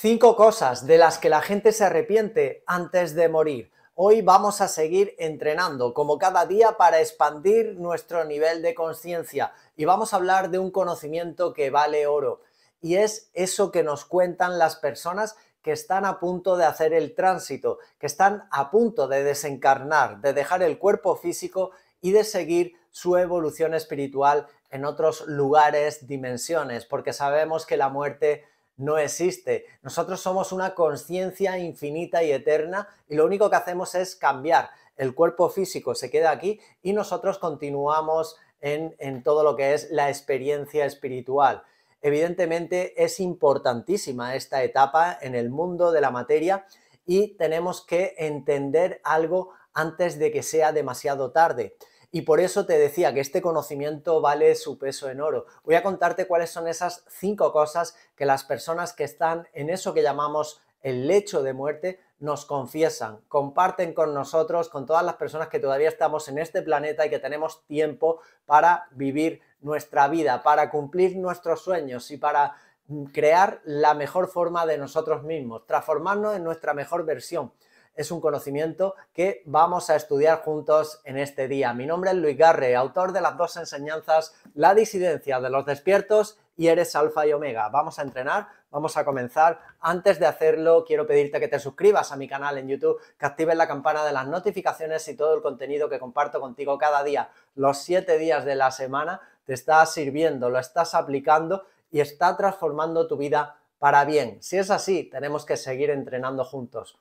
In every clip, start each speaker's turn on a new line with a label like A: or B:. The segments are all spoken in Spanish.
A: Cinco cosas de las que la gente se arrepiente antes de morir. Hoy vamos a seguir entrenando, como cada día, para expandir nuestro nivel de conciencia y vamos a hablar de un conocimiento que vale oro. Y es eso que nos cuentan las personas que están a punto de hacer el tránsito, que están a punto de desencarnar, de dejar el cuerpo físico y de seguir su evolución espiritual en otros lugares, dimensiones, porque sabemos que la muerte no existe. Nosotros somos una conciencia infinita y eterna y lo único que hacemos es cambiar. El cuerpo físico se queda aquí y nosotros continuamos en, en todo lo que es la experiencia espiritual. Evidentemente es importantísima esta etapa en el mundo de la materia y tenemos que entender algo antes de que sea demasiado tarde. Y por eso te decía que este conocimiento vale su peso en oro. Voy a contarte cuáles son esas cinco cosas que las personas que están en eso que llamamos el lecho de muerte nos confiesan, comparten con nosotros, con todas las personas que todavía estamos en este planeta y que tenemos tiempo para vivir nuestra vida, para cumplir nuestros sueños y para mm, crear la mejor forma de nosotros mismos, transformarnos en nuestra mejor versión es un conocimiento que vamos a estudiar juntos en este día. Mi nombre es Luis Garre, autor de las dos enseñanzas La disidencia de los despiertos y Eres Alfa y Omega. Vamos a entrenar, vamos a comenzar. Antes de hacerlo, quiero pedirte que te suscribas a mi canal en YouTube, que actives la campana de las notificaciones y todo el contenido que comparto contigo cada día, los siete días de la semana, te está sirviendo, lo estás aplicando y está transformando tu vida para bien. Si es así, tenemos que seguir entrenando juntos.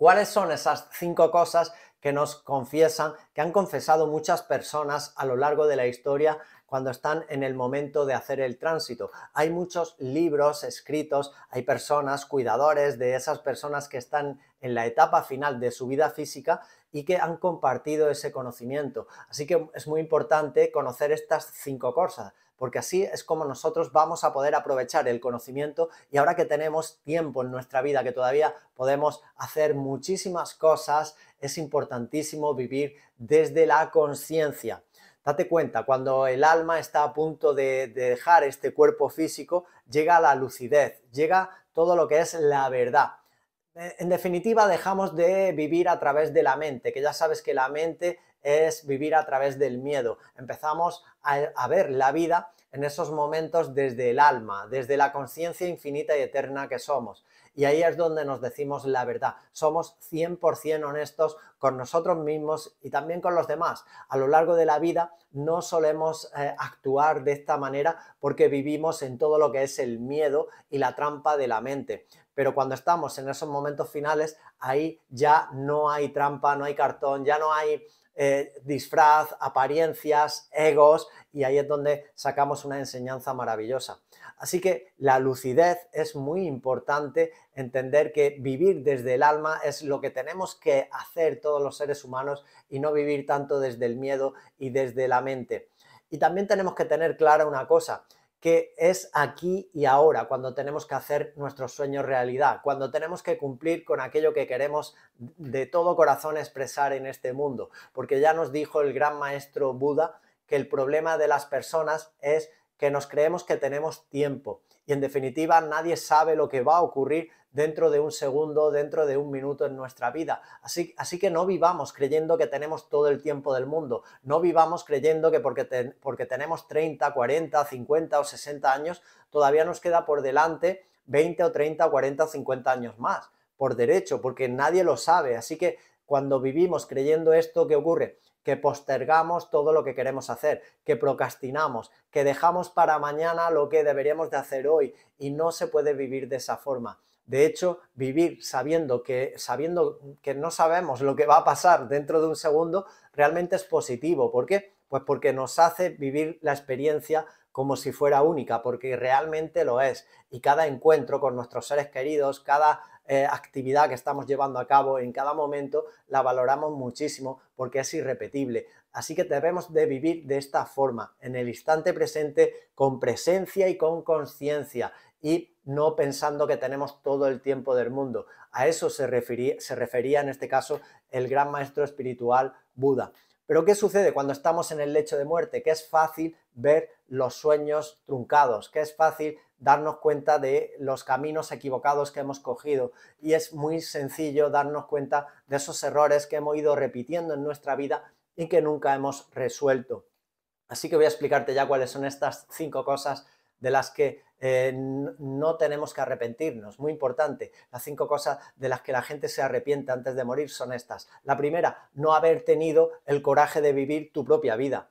A: ¿Cuáles son esas cinco cosas que nos confiesan, que han confesado muchas personas a lo largo de la historia cuando están en el momento de hacer el tránsito. Hay muchos libros escritos, hay personas, cuidadores de esas personas que están en la etapa final de su vida física y que han compartido ese conocimiento. Así que es muy importante conocer estas cinco cosas porque así es como nosotros vamos a poder aprovechar el conocimiento y ahora que tenemos tiempo en nuestra vida, que todavía podemos hacer muchísimas cosas, es importantísimo vivir desde la conciencia. Date cuenta, cuando el alma está a punto de, dejar este cuerpo físico, llega la lucidez, llega todo lo que es la verdad. En definitiva, dejamos de vivir a través de la mente, que ya sabes que la mente es vivir a través del miedo. Empezamos a, ver la vida en esos momentos desde el alma, desde la conciencia infinita y eterna que somos. Y ahí es donde nos decimos la verdad. Somos 100% honestos con nosotros mismos y también con los demás. A lo largo de la vida no solemos eh, actuar de esta manera porque vivimos en todo lo que es el miedo y la trampa de la mente. Pero cuando estamos en esos momentos finales, ahí ya no hay trampa, no hay cartón, ya no hay eh, disfraz, apariencias, egos, y ahí es donde sacamos una enseñanza maravillosa. Así que la lucidez es muy importante, entender que vivir desde el alma es lo que tenemos que hacer todos los seres humanos y no vivir tanto desde el miedo y desde la mente. Y también tenemos que tener clara una cosa, que es aquí y ahora, cuando tenemos que hacer nuestros sueños realidad, cuando tenemos que cumplir con aquello que queremos de todo corazón expresar en este mundo. Porque ya nos dijo el gran maestro Buda que el problema de las personas es que nos creemos que tenemos tiempo y en definitiva nadie sabe lo que va a ocurrir dentro de un segundo, dentro de un minuto en nuestra vida. Así, así que no vivamos creyendo que tenemos todo el tiempo del mundo, no vivamos creyendo que porque, tenemos 30, 40, 50 o 60 años, todavía nos queda por delante 20 o 30 40 o 50 años más, por derecho, porque nadie lo sabe. Así que cuando vivimos creyendo esto, ¿qué ocurre? que postergamos todo lo que queremos hacer, que procrastinamos, que dejamos para mañana lo que deberíamos de hacer hoy y no se puede vivir de esa forma. De hecho, vivir sabiendo que, sabiendo que no sabemos lo que va a pasar dentro de un segundo realmente es positivo. ¿Por qué? Pues porque nos hace vivir la experiencia como si fuera única, porque realmente lo es. Y cada encuentro con nuestros seres queridos, cada eh, actividad que estamos llevando a cabo en cada momento la valoramos muchísimo porque es irrepetible. Así que debemos de vivir de esta forma, en el instante presente, con presencia y con conciencia y no pensando que tenemos todo el tiempo del mundo. A eso se se refería en este caso el gran maestro espiritual Buda. Pero ¿qué sucede cuando estamos en el lecho de muerte? Que es fácil ver los sueños truncados, que es fácil darnos cuenta de los caminos equivocados que hemos cogido y es muy sencillo darnos cuenta de esos errores que hemos ido repitiendo en nuestra vida y que nunca hemos resuelto. Así que voy a explicarte ya cuáles son estas cinco cosas de las que eh, no tenemos que arrepentirnos. Muy importante, las cinco cosas de las que la gente se arrepiente antes de morir son estas. La primera, no haber tenido el coraje de vivir tu propia vida.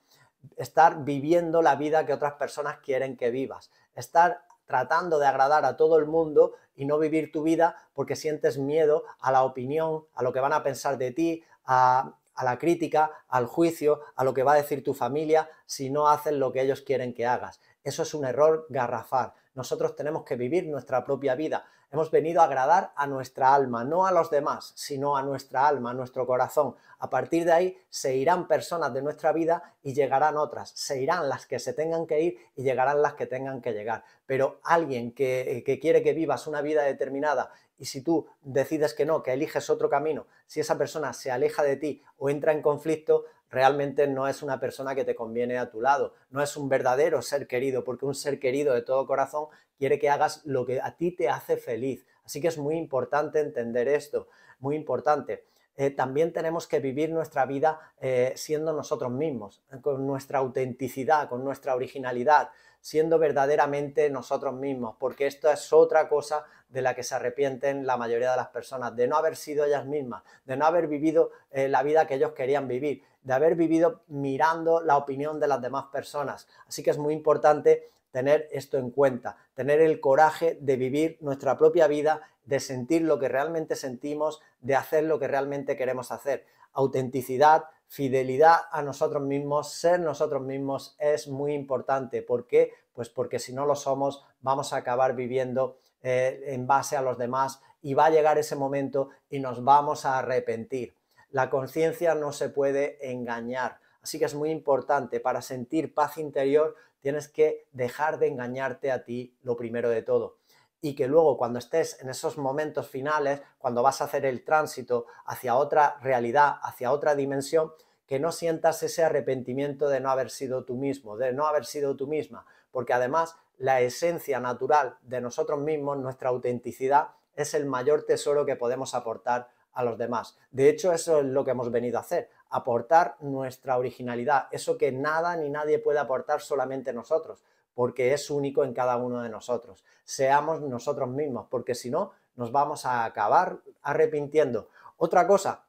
A: Estar viviendo la vida que otras personas quieren que vivas. Estar tratando de agradar a todo el mundo y no vivir tu vida porque sientes miedo a la opinión, a lo que van a pensar de ti, a, la crítica, al juicio, a lo que va a decir tu familia si no haces lo que ellos quieren que hagas. Eso es un error garrafar. Nosotros tenemos que vivir nuestra propia vida. Hemos venido a agradar a nuestra alma, no a los demás, sino a nuestra alma, a nuestro corazón. A partir de ahí se irán personas de nuestra vida y llegarán otras. Se irán las que se tengan que ir y llegarán las que tengan que llegar. Pero alguien que, eh, que quiere que vivas una vida determinada y si tú decides que no, que eliges otro camino, si esa persona se aleja de ti o entra en conflicto, realmente no es una persona que te conviene a tu lado, no es un verdadero ser querido, porque un ser querido de todo corazón quiere que hagas lo que a ti te hace feliz. Así que es muy importante entender esto, muy importante. Eh, también tenemos que vivir nuestra vida eh, siendo nosotros mismos, con nuestra autenticidad, con nuestra originalidad, siendo verdaderamente nosotros mismos, porque esto es otra cosa de la que se arrepienten la mayoría de las personas, de no haber sido ellas mismas, de no haber vivido eh, la vida que ellos querían vivir, de haber vivido mirando la opinión de las demás personas. Así que es muy importante tener esto en cuenta, tener el coraje de vivir nuestra propia vida, de sentir lo que realmente sentimos, de hacer lo que realmente queremos hacer autenticidad, fidelidad a nosotros mismos, ser nosotros mismos es muy importante. ¿Por qué? Pues porque si no lo somos, vamos a acabar viviendo eh, en base a los demás y va a llegar ese momento y nos vamos a arrepentir. La conciencia no se puede engañar. Así que es muy importante para sentir paz interior, tienes que dejar de engañarte a ti lo primero de todo y que luego cuando estés en esos momentos finales, cuando vas a hacer el tránsito hacia otra realidad, hacia otra dimensión, que no sientas ese arrepentimiento de no haber sido tú mismo, de no haber sido tú misma, porque además la esencia natural de nosotros mismos, nuestra autenticidad, es el mayor tesoro que podemos aportar a los demás. De hecho, eso es lo que hemos venido a hacer, aportar nuestra originalidad, eso que nada ni nadie puede aportar solamente nosotros porque es único en cada uno de nosotros. Seamos nosotros mismos, porque si no, nos vamos a acabar arrepintiendo. Otra cosa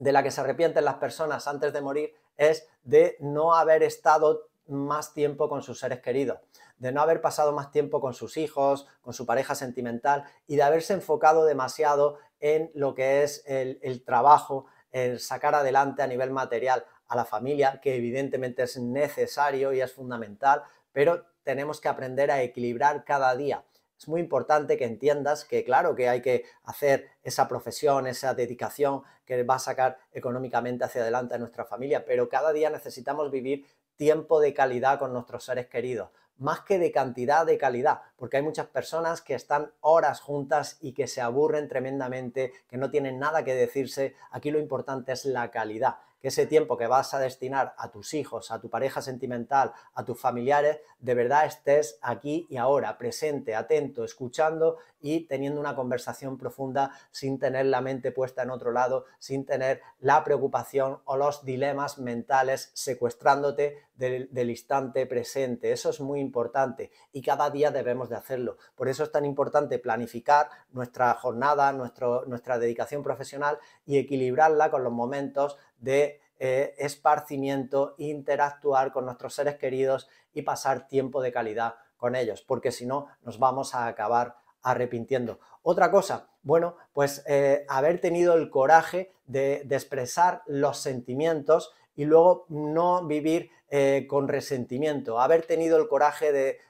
A: de la que se arrepienten las personas antes de morir es de no haber estado más tiempo con sus seres queridos, de no haber pasado más tiempo con sus hijos, con su pareja sentimental y de haberse enfocado demasiado en lo que es el, trabajo, en sacar adelante a nivel material a la familia, que evidentemente es necesario y es fundamental, pero tenemos que aprender a equilibrar cada día. Es muy importante que entiendas que claro que hay que hacer esa profesión, esa dedicación que va a sacar económicamente hacia adelante a nuestra familia, pero cada día necesitamos vivir tiempo de calidad con nuestros seres queridos, más que de cantidad de calidad, porque hay muchas personas que están horas juntas y que se aburren tremendamente, que no tienen nada que decirse. Aquí lo importante es la calidad ese tiempo que vas a destinar a tus hijos, a tu pareja sentimental, a tus familiares, de verdad estés aquí y ahora, presente, atento, escuchando y teniendo una conversación profunda sin tener la mente puesta en otro lado, sin tener la preocupación o los dilemas mentales secuestrándote del, instante presente. Eso es muy importante y cada día debemos de hacerlo. Por eso es tan importante planificar nuestra jornada, nuestra dedicación profesional y equilibrarla con los momentos de eh, esparcimiento, interactuar con nuestros seres queridos y pasar tiempo de calidad con ellos, porque si no nos vamos a acabar arrepintiendo. Otra cosa, bueno, pues eh, haber tenido el coraje de expresar los sentimientos y luego no vivir eh, con resentimiento, haber tenido el coraje de,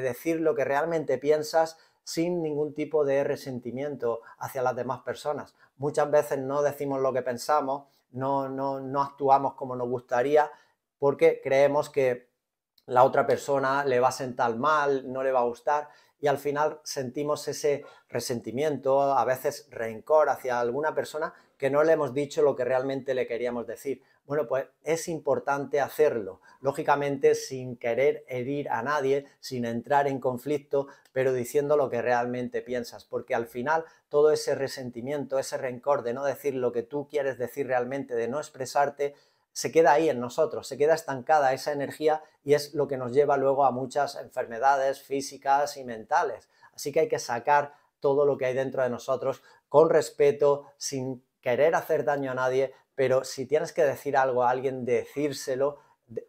A: decir lo que realmente piensas sin ningún tipo de resentimiento hacia las demás personas. Muchas veces no decimos lo que pensamos, no, no, actuamos como nos gustaría porque creemos que la otra persona le va a sentar mal, no le va a gustar y al final sentimos ese resentimiento, a veces rencor hacia alguna persona que no le hemos dicho lo que realmente le queríamos decir bueno, pues es importante hacerlo, lógicamente sin querer herir a nadie, sin entrar en conflicto, pero diciendo lo que realmente piensas, porque al final todo ese resentimiento, ese rencor de no decir lo que tú quieres decir realmente, de no expresarte, se queda ahí en nosotros, se queda estancada esa energía y es lo que nos lleva luego a muchas enfermedades físicas y mentales. Así que hay que sacar todo lo que hay dentro de nosotros con respeto, sin querer hacer daño a nadie, pero si tienes que decir algo a alguien, decírselo,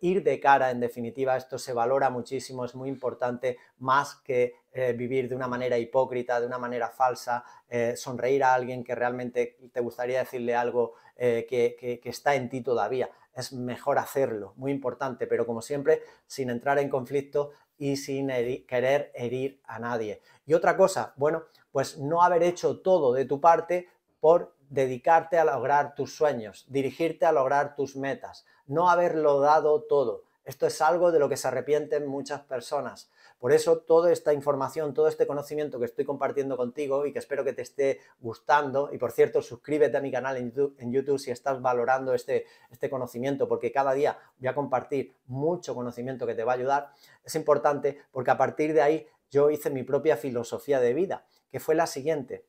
A: ir de cara, en definitiva, esto se valora muchísimo, es muy importante, más que eh, vivir de una manera hipócrita, de una manera falsa, eh, sonreír a alguien que realmente te gustaría decirle algo eh, que, está en ti todavía. Es mejor hacerlo, muy importante, pero como siempre, sin entrar en conflicto y sin querer herir a nadie. Y otra cosa, bueno, pues no haber hecho todo de tu parte por dedicarte a lograr tus sueños, dirigirte a lograr tus metas, no haberlo dado todo. Esto es algo de lo que se arrepienten muchas personas. Por eso toda esta información, todo este conocimiento que estoy compartiendo contigo y que espero que te esté gustando, y por cierto, suscríbete a mi canal en YouTube, si estás valorando este, este conocimiento, porque cada día voy a compartir mucho conocimiento que te va a ayudar, es importante porque a partir de ahí yo hice mi propia filosofía de vida, que fue la siguiente,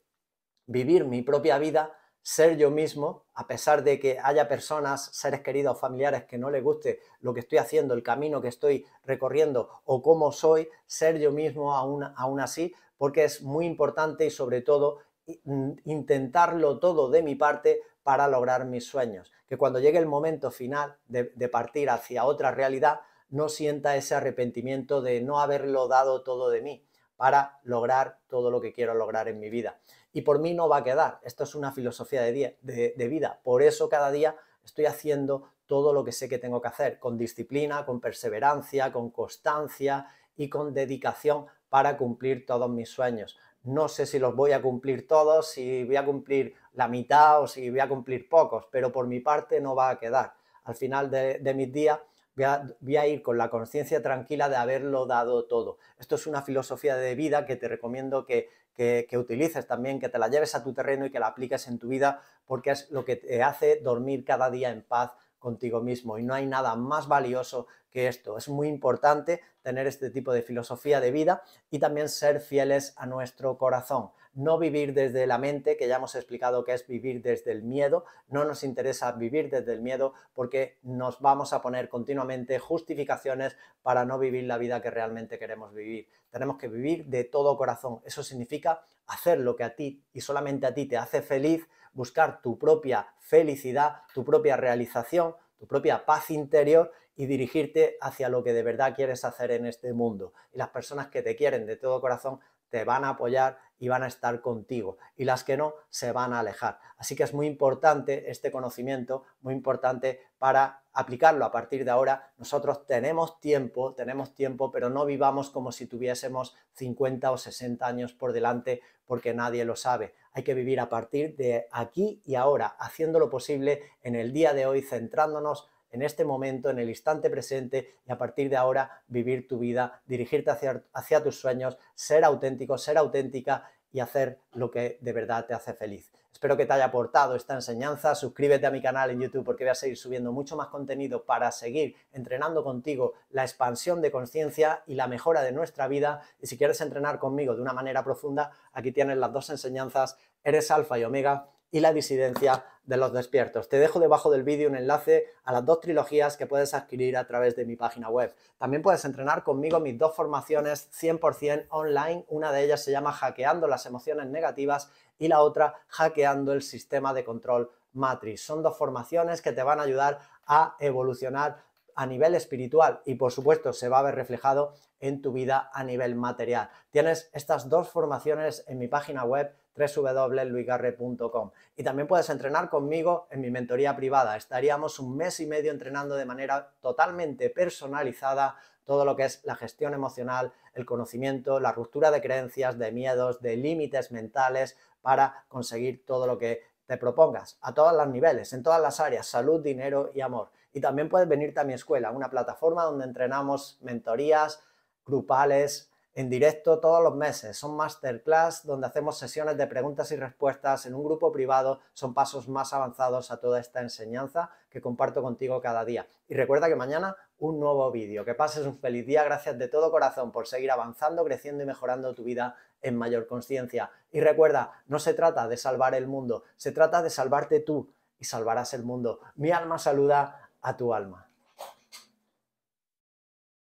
A: vivir mi propia vida ser yo mismo, a pesar de que haya personas, seres queridos o familiares que no les guste lo que estoy haciendo, el camino que estoy recorriendo o cómo soy, ser yo mismo aún, así, porque es muy importante y sobre todo mm, intentarlo todo de mi parte para lograr mis sueños. Que cuando llegue el momento final de, de partir hacia otra realidad, no sienta ese arrepentimiento de no haberlo dado todo de mí para lograr todo lo que quiero lograr en mi vida y por mí no va a quedar. Esto es una filosofía de, de, vida. Por eso cada día estoy haciendo todo lo que sé que tengo que hacer, con disciplina, con perseverancia, con constancia y con dedicación para cumplir todos mis sueños. No sé si los voy a cumplir todos, si voy a cumplir la mitad o si voy a cumplir pocos, pero por mi parte no va a quedar. Al final de, mi día días voy a, voy a, ir con la conciencia tranquila de haberlo dado todo. Esto es una filosofía de vida que te recomiendo que que, utilices también, que te la lleves a tu terreno y que la apliques en tu vida, porque es lo que te hace dormir cada día en paz contigo mismo y no hay nada más valioso que esto. Es muy importante tener este tipo de filosofía de vida y también ser fieles a nuestro corazón. No vivir desde la mente, que ya hemos explicado que es vivir desde el miedo. No nos interesa vivir desde el miedo porque nos vamos a poner continuamente justificaciones para no vivir la vida que realmente queremos vivir. Tenemos que vivir de todo corazón. Eso significa hacer lo que a ti y solamente a ti te hace feliz buscar tu propia felicidad, tu propia realización, tu propia paz interior y dirigirte hacia lo que de verdad quieres hacer en este mundo. Y las personas que te quieren de todo corazón te van a apoyar y van a estar contigo y las que no se van a alejar. Así que es muy importante este conocimiento, muy importante para aplicarlo a partir de ahora. Nosotros tenemos tiempo, tenemos tiempo, pero no vivamos como si tuviésemos 50 o 60 años por delante porque nadie lo sabe hay que vivir a partir de aquí y ahora, haciendo lo posible en el día de hoy, centrándonos en este momento, en el instante presente y a partir de ahora vivir tu vida, dirigirte hacia, hacia tus sueños, ser auténtico, ser auténtica y hacer lo que de verdad te hace feliz. Espero que te haya aportado esta enseñanza. Suscríbete a mi canal en YouTube porque voy a seguir subiendo mucho más contenido para seguir entrenando contigo la expansión de conciencia y la mejora de nuestra vida. Y si quieres entrenar conmigo de una manera profunda, aquí tienes las dos enseñanzas, eres alfa y omega y la disidencia de los despiertos. Te dejo debajo del vídeo un enlace a las dos trilogías que puedes adquirir a través de mi página web. También puedes entrenar conmigo mis dos formaciones 100% online. Una de ellas se llama Hackeando las emociones negativas y la otra hackeando el sistema de control matriz. Son dos formaciones que te van a ayudar a evolucionar a nivel espiritual y por supuesto se va a ver reflejado en tu vida a nivel material. Tienes estas dos formaciones en mi página web www.luigarre.com y también puedes entrenar conmigo en mi mentoría privada. Estaríamos un mes y medio entrenando de manera totalmente personalizada todo lo que es la gestión emocional, el conocimiento, la ruptura de creencias, de miedos, de límites mentales, para conseguir todo lo que te propongas a todos los niveles, en todas las áreas, salud, dinero y amor. Y también puedes venirte a mi escuela, una plataforma donde entrenamos mentorías grupales en directo todos los meses. Son masterclass donde hacemos sesiones de preguntas y respuestas en un grupo privado. Son pasos más avanzados a toda esta enseñanza que comparto contigo cada día. Y recuerda que mañana un nuevo vídeo. Que pases un feliz día. Gracias de todo corazón por seguir avanzando, creciendo y mejorando tu vida en mayor conciencia. Y recuerda, no se trata de salvar el mundo, se trata de salvarte tú y salvarás el mundo. Mi alma saluda a tu alma.